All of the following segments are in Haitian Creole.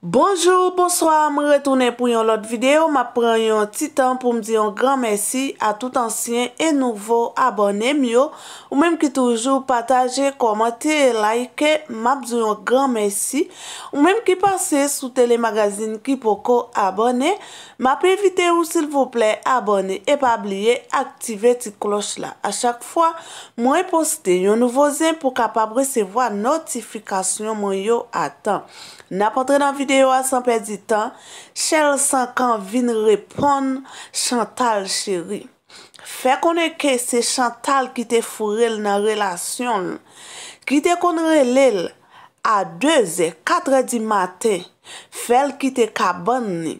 Bonjour, bonsoir, me retourne pou yon lot videyo. Ma pre yon titan pou m diyon gran mersi a tout ansyen e nouvo abonem yo. Ou mem ki toujou pataje, komante, like, ma bzou yon gran mersi. Ou mem ki pase sou telemagazine ki poko abonem. Ma pe evite ou sil vouple abonem e pa bliye aktive tit kloch la. A chak fwa, mwen poste yon nouvo zin pou kapab resevo a notifikasyon mwen yo atan. Na potre nan vide. deyo asan pe ditan, chèl sankan vin repon chantal chiri. Fè konè ke se chantal ki te furel nan relasyon. Ki te konrelel a 2 e 4 e di matè, fèl ki te kabonni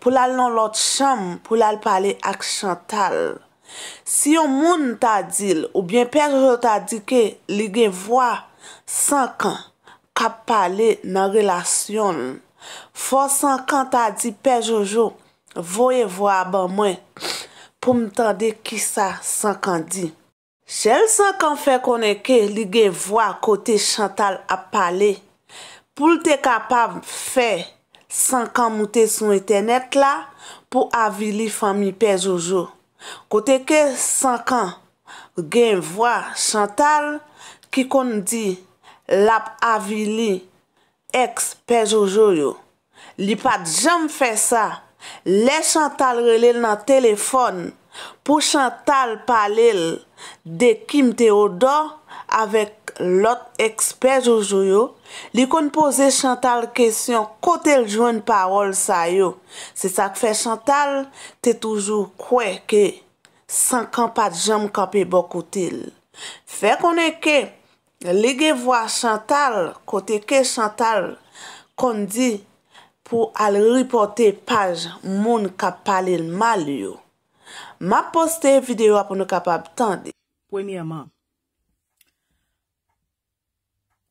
pou lal nan lot chanm pou lal pale ak chantal. Si yon moun ta dil ou bien pejre ta dike li gen vwa sankan kap pale nan relasyon. Fo sankan ta di pe Jojo, voye vo aban mwen pou mtande ki sa sankan di. Che l sankan fe konen ke li gen vwa kote Chantal ap pale. Poul te kapav fe sankan mwote sou internet la pou avili fami pe Jojo. Kote ke sankan gen vwa Chantal ki konen di lap avili eks pe Jojo yo. Li pat jom fe sa, le Chantal relel nan telefon pou Chantal palel de Kim Teodor avek lot eksper Jojoyo. Li kon pose Chantal kesyon kote ljwen parol sa yo. Se sa k fe Chantal, te toujou kweke, sankan pat jom kapi bokoutil. Fe kon e ke, li ge vwa Chantal kote ke Chantal kon di, pou al ripote paj moun kap pale l mal yo. Ma poste videyo apon nou kap ap tande. Premiyaman,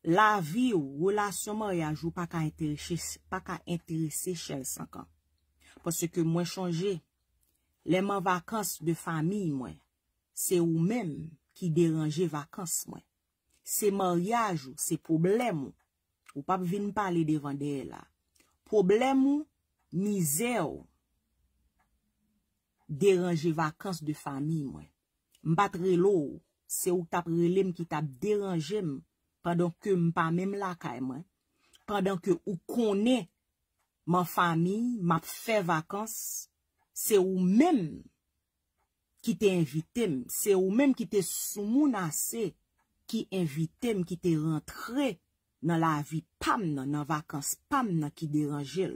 la vi ou wola se moryaj ou pa ka interese chel sankan. Pwese ke mwen chanje, lèman vakans de fami mwen, se ou men ki deranje vakans mwen. Se moryaj ou, se problem ou, ou pap vin pa li devande e la, Problem ou, mize ou, deranje vakans de fami mwen. Mbat relo ou, se ou tap relem ki tap deranje mwen, pandan ke mpa mem lakay mwen. Pandan ke ou kone man fami, map fe vakans, se ou men ki te envite mwen, se ou men ki te sou mounase ki envite mwen, ki te rentre mwen. nan la vi pam nan, nan vakans, pam nan ki deranjel.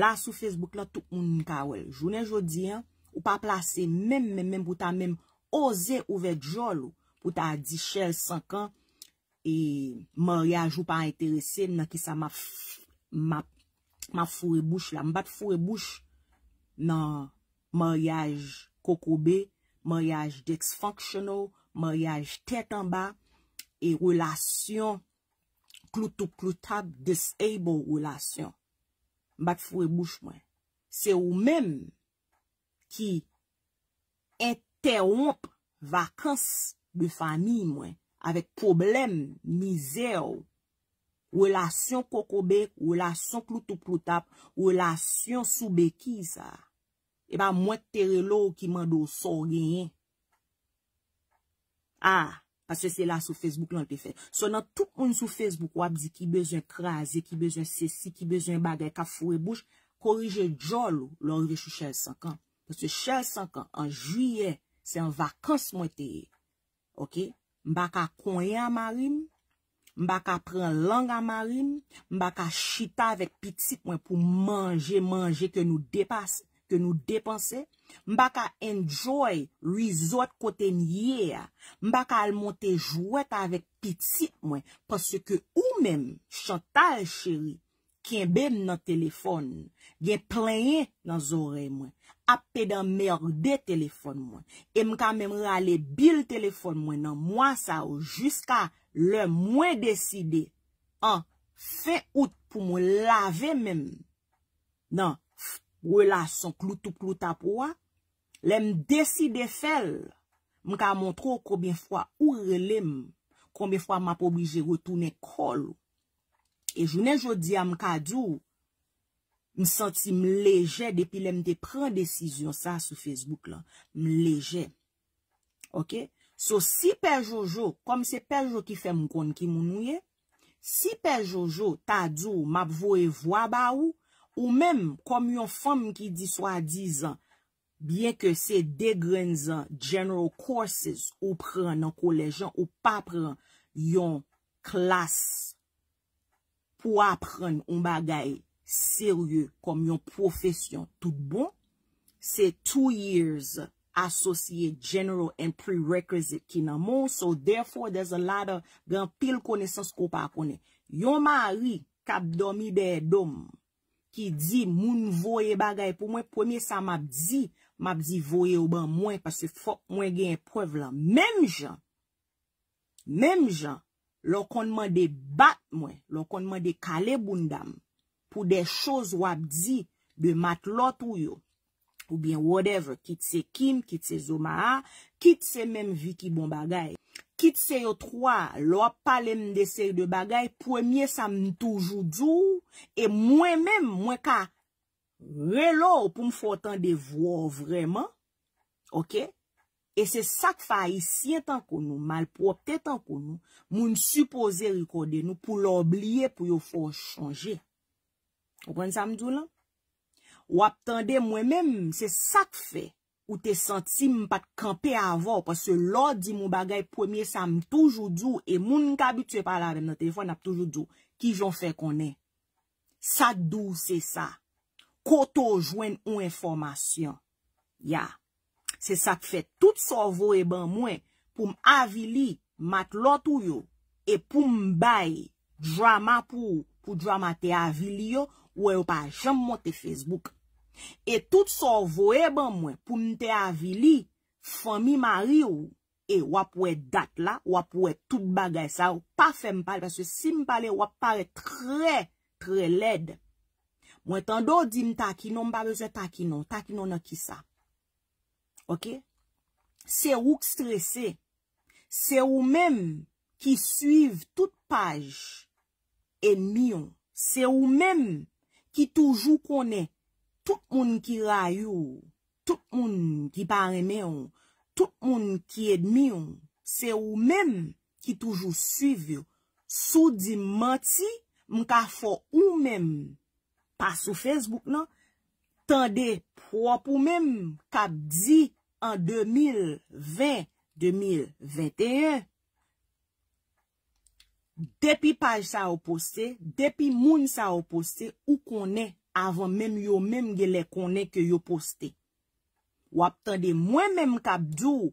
La sou Facebook la, tout moun mkawel. Jounen jodi, an, ou pa plase mem, mem, mem, pou ta mem oze ouvek jol ou, pou ta di chel sankan, e maryaj ou pa enterese, nan ki sa ma f... ma furebouche la. Mbat furebouche nan maryaj kokobe, maryaj dexfonksyonou, maryaj tetanba, e relasyon kloutou kloutab, disable wèlasyon. Bak fwè bouch mwen. Se ou mèm ki interomp vakans de fami mwen, avèk problem, mizè wèlasyon kokobe, wèlasyon kloutou kloutab, wèlasyon soubeki sa. E ba mwen tere lò ki mè do sò genyen. A. Ah, A. Paske se la sou Facebook lan te fè. Se nan tout moun sou Facebook wap di ki bezon krasi, ki bezon sesi, ki bezon bagay ka fure bouch, korije djolo lorive chou chèl sankan. Paske chèl sankan, an juyen, se an vakans mwen te ye. Ok? Mbaka konye an marim, mbaka pren lang an marim, mbaka chita vek pitik mwen pou manje manje ke nou depanse. Ok? Mbaka enjoy rizot kote nyea, mbaka almonte jwet avek piti mwen, pase ke ou men, chantal cheri, ken ben nan telefon, gen plenye nan zore mwen, ape dan merde telefon mwen, e mkame mre ale bil telefon mwen nan mwasa ou, jiska le mwen deside an fe out pou mwen lave men, nan wela son kloutou klouta pou wak, Lèm dèsi dè fèl, mk a montrou koubyen fwa oure lèm, koubyen fwa m ap oblije wotounè kol. E jounè jodi a mk a djou, m senti m lèje depi lèm te pren dèsizyon sa sou Facebook lèm, m lèje. Ok? So si perjoujou, kom se perjoujou ki fè m kon ki moun ouye, si perjoujou ta djou m ap voe vwa ba ou, ou mèm kom yon fòm ki di swa dizan, Bien ke se degrenzan general courses ou pren nan kolejan ou pa pren yon klas pou apren un bagay serye kom yon profesyon tout bon, se two years associate general and prerequisite ki nan moun. So therefore, there's a lot of gan pil konesans ko pa akone. Yon ma awi kap domi de dom ki di moun voye bagay pou mwen pweme sa map di, map zi voye ou ban mwen, pase fok mwen gen preuve lan. Mem jan, mem jan, lò konman de bat mwen, lò konman de kale bundam, pou de chòz wap zi, de mat lot ou yo. Ou bien whatever, kit se Kim, kit se Zomaha, kit se menm Vicky Bon Bagay, kit se yo 3, lò palem de sey de Bagay, premye sa mn toujou djou, e mwen menm, mwen ka, Wè lò pou m fò tan de vò vreman, ok? E se sak fa isyen tan kon nou, malprop ten tan kon nou, moun suppose rekode nou pou l'obliye pou yo fò chanje. Opan sa m djou lan? Wap tan de mwen menm, se sak fe, ou te senti m pat kampe avò, pas se lò di mou bagay pwemye sa m toujou djou, e moun nkabit se pala den nan telefon ap toujou djou, ki joun fe konen. Sak djou se sa. Koto jwen ou informasyon. Ya. Se sa te fet tout sa voe ban mwen. Poum avili mat lot ou yo. E poum bay drama pou. Pou drama te avili yo. Ou e ou pa jem mwote Facebook. E tout sa voe ban mwen. Poum te avili. Fomi mari yo. E wapwe dat la. Wapwe tout bagay sa. Ou pa fe mpale. Paswe si mpale wappare tre. Tre lede. Mwen tan do di mta ki nou mba beze ta ki nou. Ta ki nou nan ki sa. Ok? Se wouk stresse. Se woumèm ki suiv tout page. Edmi yon. Se woumèm ki toujou konè. Tout moun ki rayou. Tout moun ki pareme yon. Tout moun ki edmi yon. Se woumèm ki toujou suiv yon. Sou di mwen ti mwen ka fò woumèm. Pas sou Facebook nan, tande, wap ou men kap di an 2020-2021. Depi paj sa ou poste, depi moun sa ou poste, ou konen avon men yo men gele konen ke yo poste. Wap tande, mwen men kap di ou,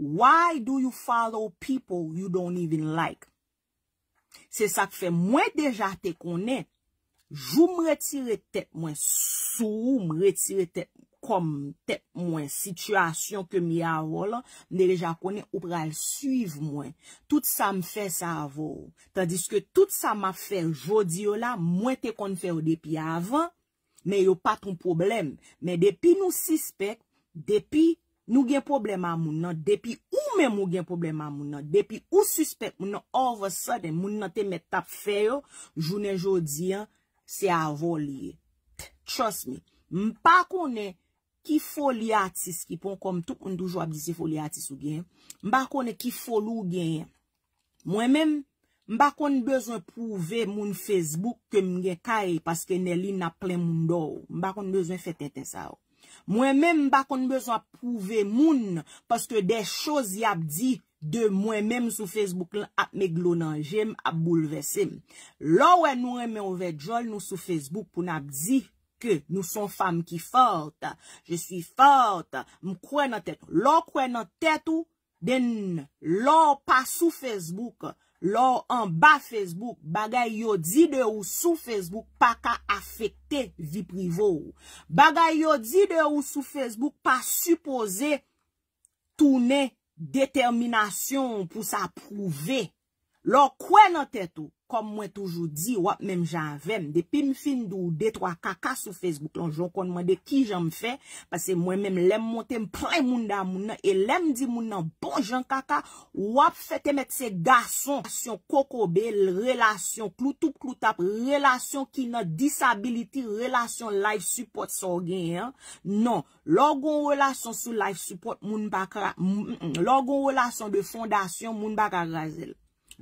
why do you follow people you don't even like? Se sak fe mwen deja te konen. Jou m retire tep mwen sou, m retire tep kom, tep mwen situasyon ke mi awo la, m de leja konen ou pral suiv mwen. Tout sa m fè sa avou. Tandis ke tout sa m a fè jodi yo la, mwen te kon fè yo depi avan, men yo pa ton problem. Men depi nou sispek, depi nou gen problem a moun nan, depi ou men mou gen problem a moun nan, depi ou sispek moun nan over sudden moun nan te met tap fè yo, jounen jodi an. Se avoliye. Trust me. Mba konen ki foli atis ki pon kom. Tou konen doujou ap di se foli atis ou gen. Mba konen ki folou gen. Mwen men, mba konen bezon pouve moun Facebook kem gen kaye. Paske ne li na ple moun do. Mba konen bezon fetete sa ou. Mwen men, mba konen bezon pouve moun. Paske de choz yap di. De mwen mèm sou Facebook ap me glonan jem ap boulevesem. Lò wè nou wè mè ouvej jol nou sou Facebook pou nap di ke nou son fam ki farta. Je si farta. Mkwen nan tèt. Lò kwen nan tèt ou den lò pa sou Facebook. Lò an ba Facebook bagay yo di de ou sou Facebook pa ka afekte vi privou. Bagay yo di de ou sou Facebook pa supose toune vip. Determinasyon pou sa prouve Lo kwen an tetou, kom mwen toujou di, wap menm jan ven, depi m fin dou detwa kaka sou Facebook, lon joun kon mwen de ki jan m fe, pase mwen menm lem monte m pre moun da moun nan, e lem di moun nan bon jan kaka, wap fete met se gason, relasyon koko bel, relasyon kloutou kloutap, relasyon ki nan disabiliti, relasyon life support sou gen, non, logon relasyon sou life support moun baka, logon relasyon de fondasyon moun baka gazel.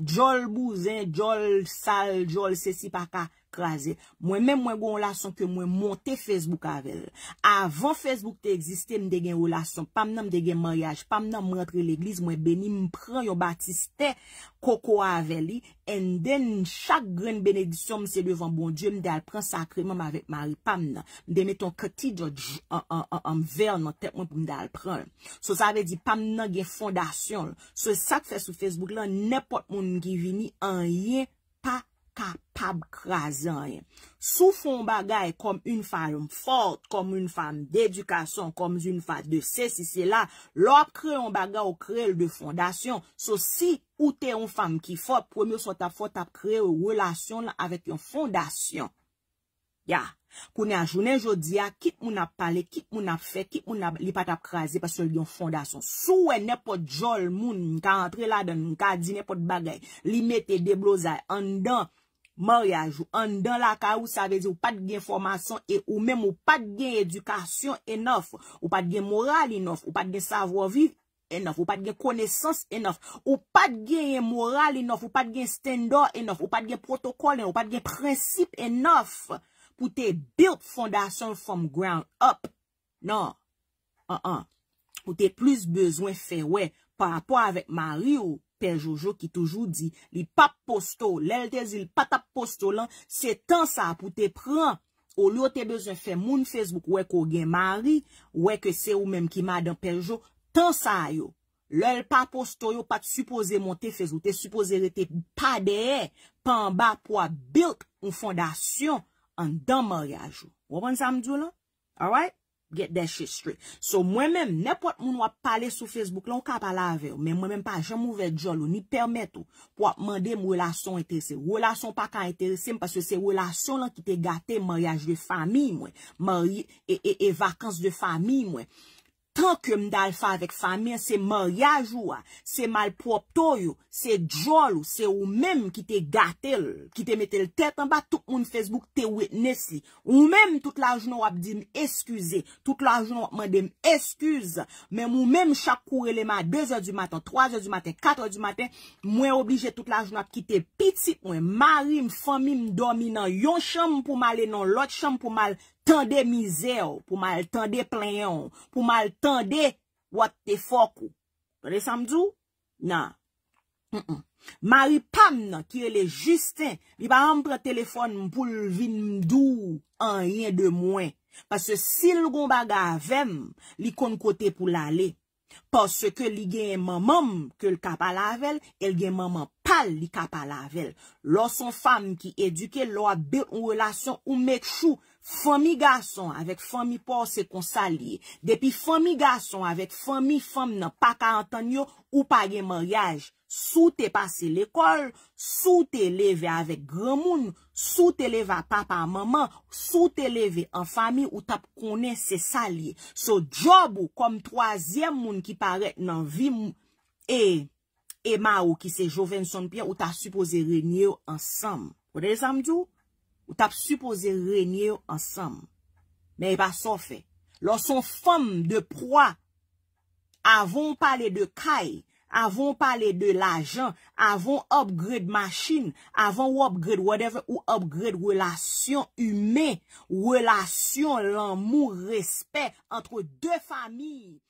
Jol bouzen, jol sal, jol sesi paka. krasi. Mwen men mwen gwen ou lason ke mwen monte Facebook avèl. Avon Facebook te existe, mwen degen ou lason. Pam nan mwen degen mwen yaj. Pam nan mwen rentre l'eglise, mwen beni mwen pran yon batiste koko avèli en den chak gren benedisyon mwen se devan bon Diyo mwen dalpran sakri mwen mwen avèk mal. Pam nan. Mwen de meton koti djo an ver nan tek mwen mwen dalpran. So sa vè di pam nan gen fondasyon. So sak fe sou Facebook la, nepot mwen mwen givini an ye pa. ka tab krasan yon. Sou fon bagay kom yon fanyon fort, kom yon fanyon dedukasyon, kom yon fanyon de sese, si se la, lor kre yon bagay ou kre yon de fondasyon, sou si ou te yon fanyon ki fort, pwemyo sou ta fort ap kre yon relasyon la avek yon fondasyon. Ya, kounen a jounen jodi ya, kit moun ap pale, kit moun ap fe, kit moun ap li pat ap krasi, pas sol yon fondasyon. Sou we nepot jol moun, mka antre la, mka di nepot bagay, li mette deblozay, andan Morya jou, an dan la ka ou sa vezi ou pat gen formasyon e ou menm ou pat gen edukasyon enof, ou pat gen moral enof, ou pat gen savonviv enof, ou pat gen konesans enof, ou pat gen moral enof, ou pat gen standor enof, ou pat gen protokol enof, ou pat gen prinsip enof pou te build fondasyon from ground up. Nan, an an, uh-uh. pou te plus bezwen fewe par rapport avek mary ou. Pejoujou ki toujou di, li pap posto, lèl te zil patap posto lan, se tan sa pou te pran, ou lèl te bezè fè moun Facebook, wèk ou gen mari, wèk se ou mèm ki madan pejou, tan sa yo. Lèl pap posto yo, pati supose montè fezou, te supose rete pa deè, pa anba pou a bilk ou fondasyon an dan morya jo. Wapon sa mdjou lan? Get that shit straight. So mwen men, nepot moun wap pale sou Facebook, loun kap a lave, men mwen men pa jem mouve djol ou, ni permette ou, pou ap mande mwela son eterese. Mwela son pa kan eterese, mwese se mwela son la ki te gate, mweryaj de fami mwen, mweryaj e, e, e vakans de fami mwen. Tant ke m dal fa avek fami, se man yajou a, se mal prop to yo, se jol ou, se ou menm ki te gatel, ki te metel tet an ba, tout moun Facebook te wetnesi. Ou menm tout la jounou ap di m eskuse, tout la jounou ap man di m eskuse, menm ou menm chakou eleman, 2 a di matan, 3 a di matan, 4 a di matan, mwen oblije tout la jounou ap ki te piti, mwenm marim, famim, dominan, yon chanm pou malenon, lot chanm pou malenon. Pou mal tende mize ou, pou mal tende preyon, pou mal tende wat te fok ou. Kode samdou? Nan. Mari Pam nan, ki e le justen, li ba am pretelefon mpoul vin mdou an yen de mwen. Pase si lgon bagavem, li kon kote pou lale. Pase ke li gen maman ke l kapal avel, el gen maman pal li kapal avel. Lo son fam ki eduke lo a be ou relasyon ou mek chou. Fomi gason avek fomi pou se konsali. Depi fomi gason avek fomi, fomi nan pa ka antonyo ou pa gen maryaj. Sou te pase l'ekol, sou te leve avek gremoun, sou te leve a papa, a maman, sou te leve an fami ou tap konen se salye. So, job ou kom troasyem moun ki pare nan vi moun e, e ma ou ki se joven son pya ou ta suppose renyo ansam. O de zanm di ou? Ou tap suppose renyo ansam. Men e pa son fe. Lo son fom de proa avon pale de kaye, avant parlé de l'argent, avant upgrade machine, avant upgrade whatever, ou upgrade relation humaine, relation, l'amour, respect entre deux familles.